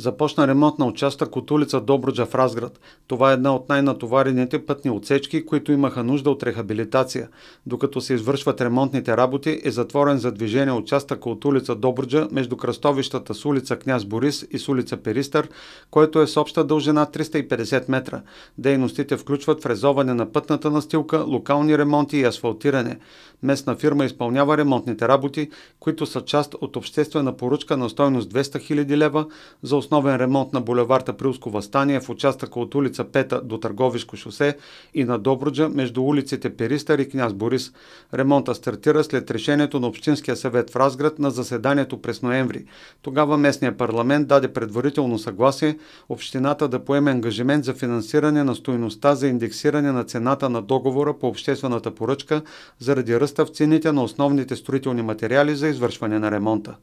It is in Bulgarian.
Започна ремонт на участък от улица Добруджа в Разград. Това е една от най-натоварените пътни отсечки, които имаха нужда от рехабилитация. Докато се извършват ремонтните работи, е затворен за движение участък от улица Добруджа между кръстовищата с улица Княз Борис и с улица Перистър, който е с обща дължина 350 метра. Дейностите включват фрезоване на пътната настилка, локални ремонти и асфалтиране. Местна фирма изпълнява ремонтните работи, които са част от обществена поръчка на стойност 200 000 лева за основен ремонт на булевард Априлско възстание в участъка от улица Пета до Търговишко шосе и на Добруджа между улиците Перистър и Княз Борис. Ремонта стартира след решението на Общинския съвет в Разград на заседанието през ноември. Тогава местният парламент даде предварително съгласие общината да поеме ангажимент за финансиране на стоеността за индексиране на цената на договора по обществената поръчка заради ръста в цените на основните строителни материали за извършване на ремонта.